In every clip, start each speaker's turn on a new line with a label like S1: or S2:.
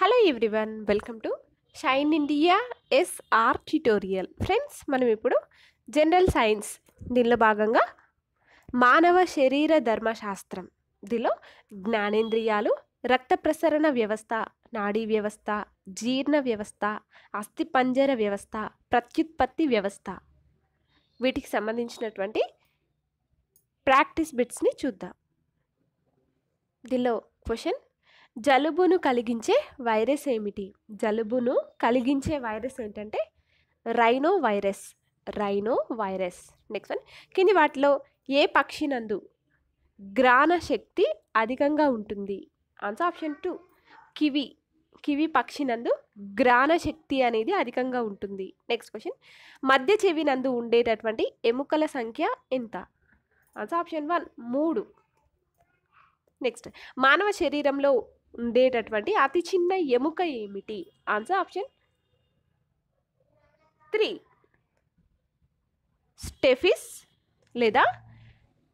S1: hello everyone welcome to shine India SR tutorial friends మనం ఇప్పుడు general science దీనిలో భాగంగా మానవ శరీర ధర్మశాస్త్రం దీనిలో జ్ఞానేంద్రియాలు రక్త ప్రసరణ వ్యవస్థ నాడీ వ్యవస్థ జీర్ణ వ్యవస్థ అస్థిపంజర వ్యవస్థ ప్రత్యుత్పత్తి వ్యవస్థ వీటికి సంబంధించినటువంటి ప్రాక్టీస్ బిట్స్ని చూద్దాం దీనిలో క్వశ్చన్ జలుబును కలిగించే వైరస్ ఏమిటి జలుబును కలిగించే వైరస్ ఏంటంటే rhinovirus rhinovirus next one కింది వాటిలో ఏ పక్షి నందు గ్రాణ శక్తి అధికంగా ఉంటుంది answer option two kiwi kiwi పక్షి నందు గ్రాణ శక్తి అనేది అధికంగా ఉంటుంది నెక్స్ట్ క్వశ్చన్ మధ్య చెవి నందు ఉండేటటువంటి ఎముకల సంఖ్య ఎంత ఆన్సర్ ఆప్షన్ వన్ మూడు నెక్స్ట్ మానవ శరీరంలో ఉండేటటువంటి అతి చిన్న ఎముక ఏమిటి ఆన్సర్ ఆప్షన్ త్రీ స్టెఫిస్ లేదా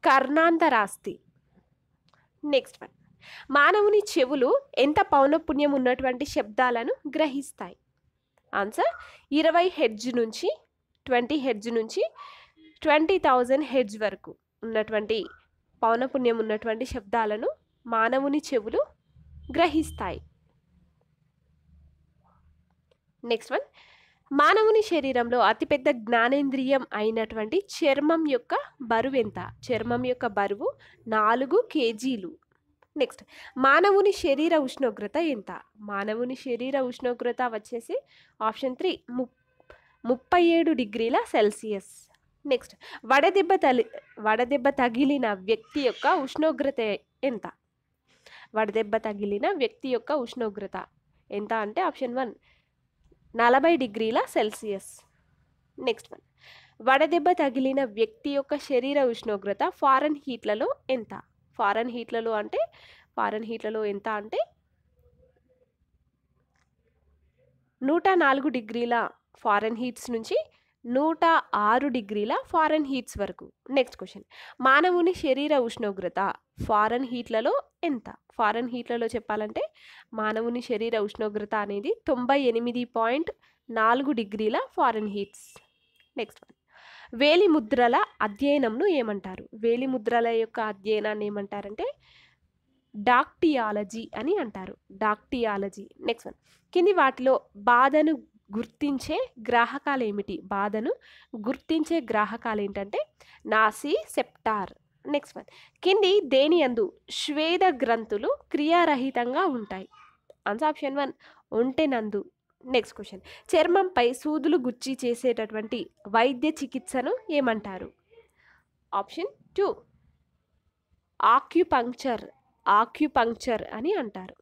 S1: కర్ణాంతరాస్తి నెక్స్ట్ వన్ మానవుని చెవులు ఎంత పౌనఃపుణ్యం ఉన్నటువంటి శబ్దాలను గ్రహిస్తాయి ఆన్సర్ ఇరవై హెడ్జ్ నుంచి ట్వంటీ హెడ్జ్ నుంచి ట్వంటీ థౌజండ్ హెడ్జ్ వరకు ఉన్నటువంటి పౌనపుణ్యం ఉన్నటువంటి శబ్దాలను మానవుని చెవులు గ్రహిస్తాయి నెక్స్ట్ వన్ మానవుని శరీరంలో అతిపెద్ద జ్ఞానేంద్రియం అయినటువంటి చర్మం యొక్క బరువు ఎంత చర్మం యొక్క బరువు నాలుగు కేజీలు నెక్స్ట్ మానవుని శరీర ఉష్ణోగ్రత ఎంత మానవుని శరీర ఉష్ణోగ్రత వచ్చేసి ఆప్షన్ త్రీ ముప్పై ఏడు డిగ్రీల సెల్సియస్ నెక్స్ట్ వడదెబ్బ తలి వడదెబ్బ తగిలిన వ్యక్తి యొక్క ఉష్ణోగ్రత ఎంత వడదెబ్బ తగిలిన వ్యక్తి యొక్క ఉష్ణోగ్రత ఎంత అంటే ఆప్షన్ వన్ నలభై డిగ్రీల సెల్సియస్ నెక్స్ట్ వన్ వడదెబ్బ తగిలిన వ్యక్తి యొక్క శరీర ఉష్ణోగ్రత ఫారెన్ హీట్లలో ఎంత ఫారెన్ హీట్లలో అంటే ఫారెన్ హీట్లలో ఎంత అంటే నూట నాలుగు డిగ్రీల ఫారెన్ హీట్స్ నుంచి నూట ఆరు డిగ్రీల ఫారెన్ హీట్స్ వరకు నెక్స్ట్ క్వశ్చన్ మానవుని శరీర ఉష్ణోగ్రత ఫారెన్ హీట్లలో ఎంత ఫారెన్ హీట్లలో చెప్పాలంటే మానవుని శరీర ఉష్ణోగ్రత అనేది తొంభై ఎనిమిది పాయింట్ నాలుగు డిగ్రీల ఫారెన్ హీట్స్ నెక్స్ట్ వన్ వేలి ముద్రల అధ్యయనంను ఏమంటారు వేలి ముద్రల యొక్క అధ్యయనాన్ని ఏమంటారంటే డాక్టియాలజీ అని అంటారు డాక్టియాలజీ నెక్స్ట్ వన్ కింది వాటిలో బాధను గుర్తించే గ్రాహకాలు ఏమిటి బాధను గుర్తించే గ్రాహకాలు ఏంటంటే నాసి సెప్టార్ నెక్స్ట్ వన్ కింది దేని అందు శ్వేద గ్రంథులు క్రియారహితంగా ఉంటాయి ఆన్సర్ ఆప్షన్ వన్ ఒంటెనందు నెక్స్ట్ క్వశ్చన్ చర్మంపై సూదులు గుచ్చి చేసేటటువంటి వైద్య చికిత్సను ఏమంటారు ఆప్షన్ టూ ఆక్యుపంక్చర్ ఆక్యుపంక్చర్ అని అంటారు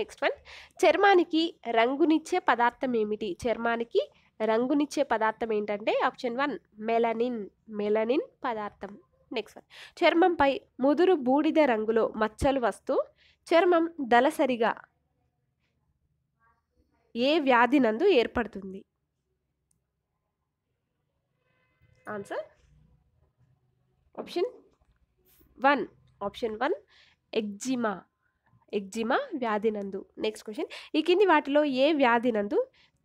S1: నెక్స్ట్ వన్ చర్మానికి రంగునిచ్చే పదార్థం ఏమిటి చర్మానికి రంగునిచ్చే పదార్థం ఏంటంటే ఆప్షన్ వన్ మెలనిన్ మెలనిన్ పదార్థం నెక్స్ట్ వన్ చర్మంపై ముదురు బూడిద రంగులో మచ్చలు వస్తూ చర్మం దళసరిగా ఏ వ్యాధి నందు ఏర్పడుతుంది answer option one option one eczema eczema వ్యాధినందు నెక్స్ట్ క్వశ్చన్ ఈ కింది వాటిలో ఏ వ్యాధినందు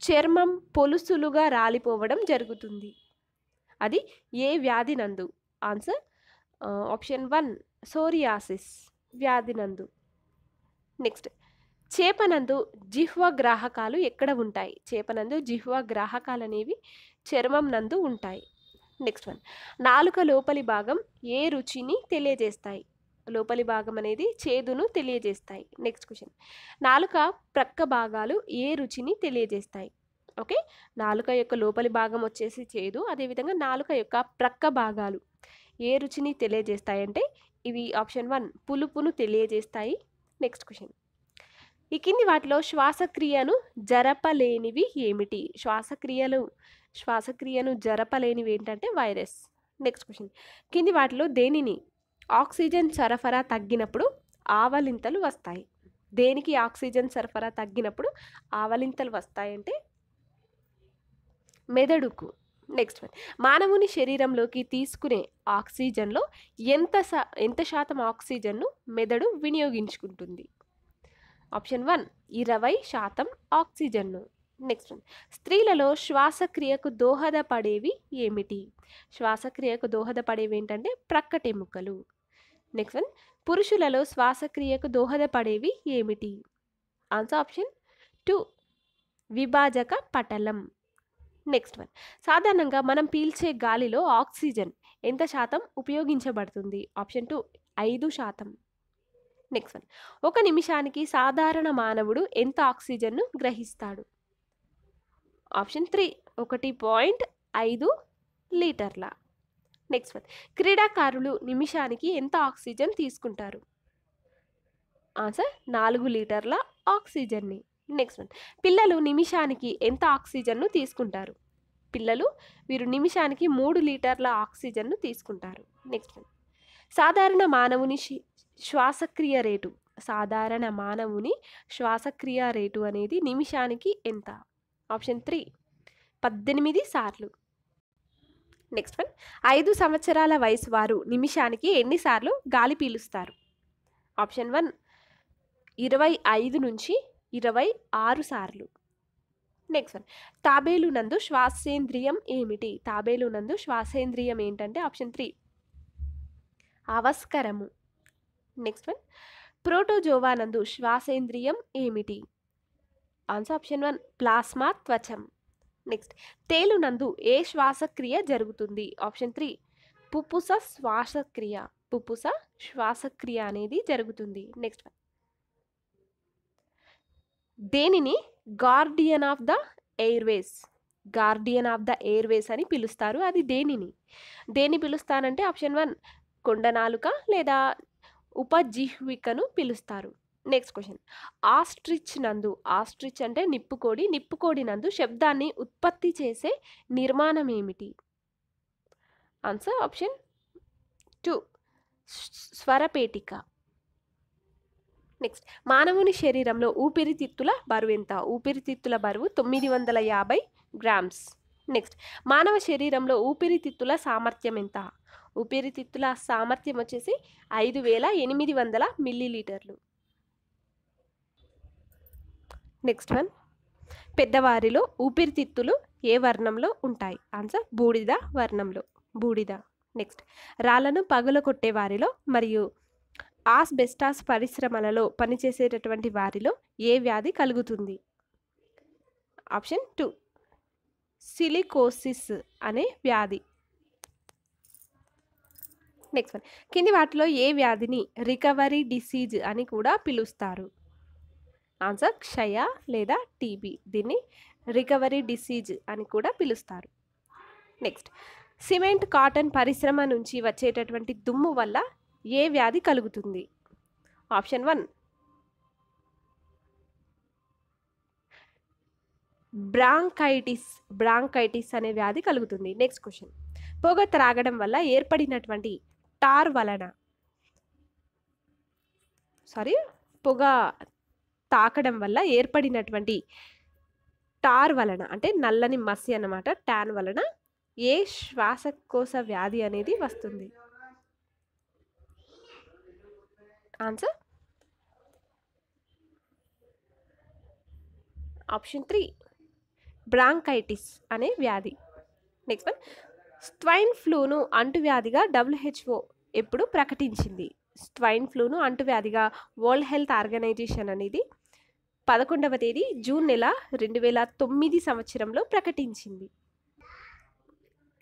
S1: చర్మం పొలుసులుగా రాలిపోవడం జరుగుతుంది అది ఏ వ్యాధినందు ఆన్సర్ ఆప్షన్ వన్ సోరియాసిస్ వ్యాధినందు నెక్స్ట్ చేపనందు జిహ్వ గ్రాహకాలు ఎక్కడ ఉంటాయి చేపనందు జిహ్వ గ్రాహకాలు అనేవి చర్మం నందు ఉంటాయి నెక్స్ట్ వన్ నాలుక లోపలి భాగం ఏ రుచిని తెలియజేస్తాయి లోపలి భాగం అనేది చేదును తెలియజేస్తాయి నెక్స్ట్ క్వశ్చన్ నాలుక ప్రక్క భాగాలు ఏ రుచిని తెలియజేస్తాయి ఓకే నాలుక యొక్క లోపలి భాగం వచ్చేసి చేదు అదేవిధంగా నాలుక యొక్క ప్రక్క భాగాలు ఏ రుచిని తెలియజేస్తాయి అంటే ఇవి ఆప్షన్ వన్ పులుపును తెలియజేస్తాయి నెక్స్ట్ క్వశ్చన్ ఈ కింది వాటిలో శ్వాసక్రియను జరపలేనివి ఏమిటి శ్వాసక్రియలు శ్వాసక్రియను జరపలేనివి ఏంటంటే వైరస్ నెక్స్ట్ క్వశ్చన్ కింది వాటిలో దేనిని ఆక్సిజన్ సరఫరా తగ్గినప్పుడు ఆవలింతలు వస్తాయి దేనికి ఆక్సిజన్ సరఫరా తగ్గినప్పుడు ఆవలింతలు వస్తాయంటే మెదడుకు నెక్స్ట్ వన్ మానవుని శరీరంలోకి తీసుకునే ఆక్సిజన్లో ఎంత శా ఎంత శాతం ఆక్సిజన్ను మెదడు వినియోగించుకుంటుంది ఆప్షన్ వన్ ఇరవై శాతం ఆక్సిజన్ను నెక్స్ట్ వన్ స్త్రీలలో శ్వాసక్రియకు దోహదపడేవి ఏమిటి శ్వాసక్రియకు దోహదపడేవి ఏంటంటే ప్రక్కటెముకలు నెక్స్ట్ వన్ పురుషులలో శ్వాసక్రియకు దోహదపడేవి ఏమిటి ఆన్సర్ ఆప్షన్ టూ విభాజక పటలం నెక్స్ట్ వన్ సాధారణంగా మనం పీల్చే గాలిలో ఆక్సిజన్ ఎంత శాతం ఉపయోగించబడుతుంది ఆప్షన్ టూ ఐదు శాతం నెక్స్ట్ వన్ ఒక నిమిషానికి సాధారణ మానవుడు ఎంత ఆక్సిజన్ను గ్రహిస్తాడు ఆప్షన్ త్రీ ఒకటి పాయింట్ ఐదు లీటర్ల నెక్స్ట్ వన్ క్రీడాకారులు నిమిషానికి ఎంత ఆక్సిజన్ తీసుకుంటారు ఆన్సర్ నాలుగు లీటర్ల ఆక్సిజన్ని నెక్స్ట్ వన్ పిల్లలు నిమిషానికి ఎంత ఆక్సిజన్ను తీసుకుంటారు పిల్లలు వీరు నిమిషానికి మూడు లీటర్ల ఆక్సిజన్ను తీసుకుంటారు నెక్స్ట్ వన్ సాధారణ మానవుని శ్వాసక్రియ రేటు సాధారణ మానవుని శ్వాసక్రియ రేటు అనేది నిమిషానికి ఎంత ఆప్షన్ త్రీ పద్దెనిమిది సార్లు నెక్స్ట్ వన్ ఐదు సంవత్సరాల వయసు వారు నిమిషానికి ఎన్నిసార్లు గాలి పీలుస్తారు ఆప్షన్ వన్ ఇరవై ఐదు నుంచి ఇరవై ఆరు సార్లు నెక్స్ట్ వన్ తాబేలు నందు శ్వాసేంద్రియం ఏమిటి తాబేలు నందు శ్వాసేంద్రియం ఏంటంటే ఆప్షన్ త్రీ అవస్కరము నెక్స్ట్ వన్ ప్రోటోజోవా నందు శ్వాసేంద్రియం ఏమిటి ఆన్సర్ ఆప్షన్ వన్ ప్లాస్మా త్వచం నెక్స్ట్ తేలునందు ఏ శ్వాసక్రియ జరుగుతుంది ఆప్షన్ త్రీ పుప్పుస శ్వాసక్రియ పుప్పుస శ్వాసక్రియ అనేది జరుగుతుంది నెక్స్ట్ దేనిని guardian of the airways guardian of the airways అని పిలుస్తారు అది దేనిని దేని పిలుస్తారంటే ఆప్షన్ వన్ కొండనాలుక లేదా ఉపజీహ్వికను పిలుస్తారు నెక్స్ట్ క్వశ్చన్ ఆస్ట్రిచ్ నందు ఆస్ట్రిచ్ అంటే నిప్పుకోడి నిప్పుకోడి నందు శబ్దాన్ని ఉత్పత్తి చేసే నిర్మాణం ఏమిటి ఆన్సర్ ఆప్షన్ టూ స్వరపేటిక నెక్స్ట్ మానవుని శరీరంలో ఊపిరితిత్తుల బరువు ఎంత ఊపిరితిత్తుల బరువు తొమ్మిది వందల యాభై గ్రామ్స్ నెక్స్ట్ మానవ శరీరంలో ఊపిరితిత్తుల సామర్థ్యం ఎంత ఊపిరితిత్తుల సామర్థ్యం వచ్చేసి ఐదు వేల ఎనిమిది వందల మిల్లీలీటర్లు నెక్స్ట్ వన్ పెద్దవారిలో ఊపిరితిత్తులు ఏ వర్ణంలో ఉంటాయి ఆన్సర్ బూడిద వర్ణంలో బూడిద నెక్స్ట్ రాళ్లను పగుల కొట్టేవారిలో మరియు ఆస్ బెస్టాస్ పరిశ్రమలలో పనిచేసేటటువంటి వారిలో ఏ వ్యాధి కలుగుతుంది ఆప్షన్ టూ సిలికోసిస్ అనే వ్యాధి నెక్స్ట్ వన్ కింది వాటిలో ఏ వ్యాధిని రికవరీ డిసీజ్ అని కూడా పిలుస్తారు ఆన్సర్ క్షయ లేదా టీబీ దీన్ని రికవరీ డిసీజ్ అని కూడా పిలుస్తారు నెక్స్ట్ సిమెంట్ కాటన్ పరిశ్రమ నుంచి వచ్చేటటువంటి దుమ్ము వల్ల ఏ వ్యాధి కలుగుతుంది ఆప్షన్ వన్ బ్రాంకైటిస్ బ్రాంకైటిస్ అనే వ్యాధి కలుగుతుంది నెక్స్ట్ క్వశ్చన్ పొగ త్రాగడం వల్ల ఏర్పడినటువంటి టార్ వలన సారీ పొగ తాకడం వల్ల ఏర్పడినటువంటి టార్ వలన అంటే నల్లని మసి అన్నమాట ట్యాన్ వలన ఏ శ్వాసకోశ వ్యాధి అనేది వస్తుంది ఆన్సర్ ఆప్షన్ త్రీ బ్రాంకైటిస్ అనే వ్యాధి నెక్స్ట్ వన్ స్ట్వైన్ ఫ్లూను అంటువ్యాధిగా డబ్ల్యూహెచ్ఓ ఎప్పుడు ప్రకటించింది స్ట్వైన్ ఫ్లూను అంటువ్యాధిగా వరల్డ్ హెల్త్ ఆర్గనైజేషన్ అనేది పదకొండవ తేదీ జూన్ నెల రెండు వేల తొమ్మిది సంవత్సరంలో ప్రకటించింది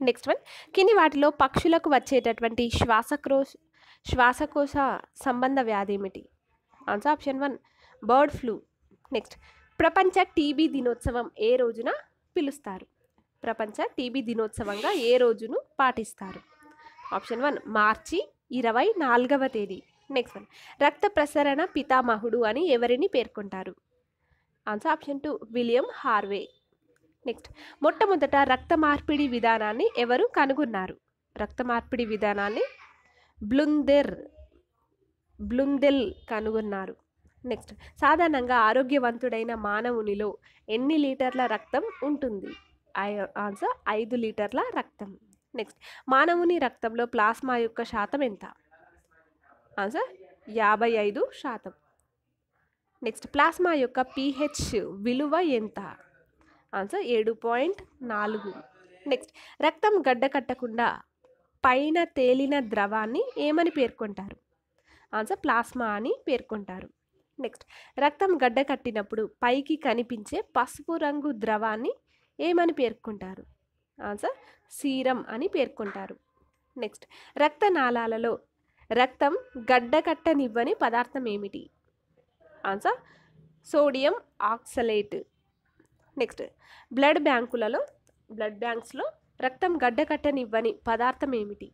S1: నెక్స్ట్ వన్ కింది వాటిలో పక్షులకు వచ్చేటటువంటి శ్వాసక్రో శ్వాసకోశ సంబంధ వ్యాధి ఏమిటి answer option one bird flu next ప్రపంచ టీబీ దినోత్సవం ఏ రోజున పిలుస్తారు ప్రపంచ టీబీ దినోత్సవంగా ఏ రోజును పాటిస్తారు ఆప్షన్ వన్ మార్చి ఇరవై నాలుగవ తేదీ నెక్స్ట్ వన్ రక్త ప్రసరణ పితామహుడు అని ఎవరిని పేర్కొంటారు answer option two William Harvey next మొట్టమొదట రక్త మార్పిడి విధానాన్ని ఎవరు కనుగొన్నారు రక్త మార్పిడి విధానాన్ని బ్లుందెర్ బ్లుందెల్ కనుగొన్నారు నెక్స్ట్ సాధారణంగా ఆరోగ్యవంతుడైన మానవునిలో ఎన్ని లీటర్ల రక్తం ఉంటుంది ఆన్సర్ ఐదు లీటర్ల రక్తం నెక్స్ట్ మానవుని రక్తంలో ప్లాస్మా యొక్క శాతం ఎంత ఆన్సర్ యాభై ఐదు శాతం నెక్స్ట్ ప్లాస్మా యొక్క పీహెచ్ విలువ ఎంత ఆన్సర్ ఏడు పాయింట్ నాలుగు నెక్స్ట్ రక్తం గడ్డ కట్టకుండా పైన తేలిన ద్రవాన్ని ఏమని పేర్కొంటారు ఆన్సర్ ప్లాస్మా అని పేర్కొంటారు నెక్స్ట్ రక్తం గడ్డ కట్టినప్పుడు పైకి కనిపించే పసుపు రంగు ద్రవాన్ని ఏమని పేర్కొంటారు ఆన్సర్ సీరం అని పేర్కొంటారు నెక్స్ట్ రక్తనాళాలలో రక్తం గడ్డకట్టనివ్వని పదార్థం ఏమిటి answer sodium oxalate next blood బ్యాంకులలో బ్లడ్ బ్యాంక్స్లో రక్తం గడ్డకట్టనివ్వని పదార్థం ఏమిటి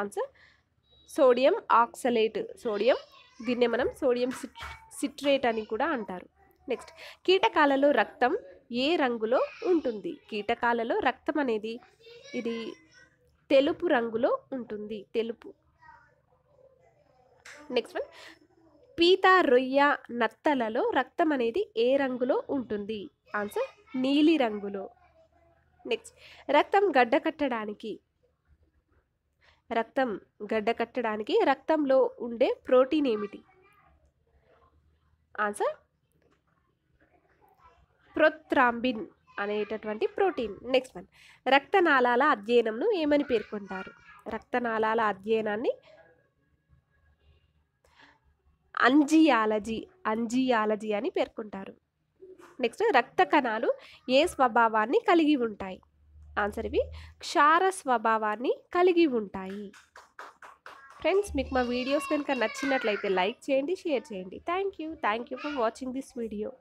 S1: ఆన్సర్ సోడియం ఆక్సలేట్ సోడియం దీన్నే మనం సోడియం సిట్రేట్ అని కూడా అంటారు నెక్స్ట్ కీటకాలలో రక్తం ఏ రంగులో ఉంటుంది కీటకాలలో రక్తం అనేది ఇది తెలుపు రంగులో ఉంటుంది తెలుపు నెక్స్ట్ వన్ పీత రొయ్య నత్తలలో రక్తం అనేది ఏ రంగులో ఉంటుంది ఆన్సర్ నీలి రంగులో నెక్స్ట్ రక్తం గడ్డ కట్టడానికి రక్తం గడ్డ కట్టడానికి రక్తంలో ఉండే ప్రోటీన్ ఏమిటి ఆన్సర్ ప్రోత్రాంబిన్ అనేటటువంటి ప్రోటీన్ నెక్స్ట్ వన్ రక్తనాళాల అధ్యయనంను ఏమని పేర్కొంటారు రక్తనాళాల అధ్యయనాన్ని అంజియాలజీ అంజియాలజీ అని పేర్కొంటారు నెక్స్ట్ రక్త కణాలు ఏ స్వభావాన్ని కలిగి ఉంటాయి ఆన్సర్ ఇవి క్షార స్వభావాన్ని కలిగి ఉంటాయి ఫ్రెండ్స్ మీకు మా వీడియోస్ కనుక నచ్చినట్లయితే లైక్ చేయండి షేర్ చేయండి thank you thank you for watching this video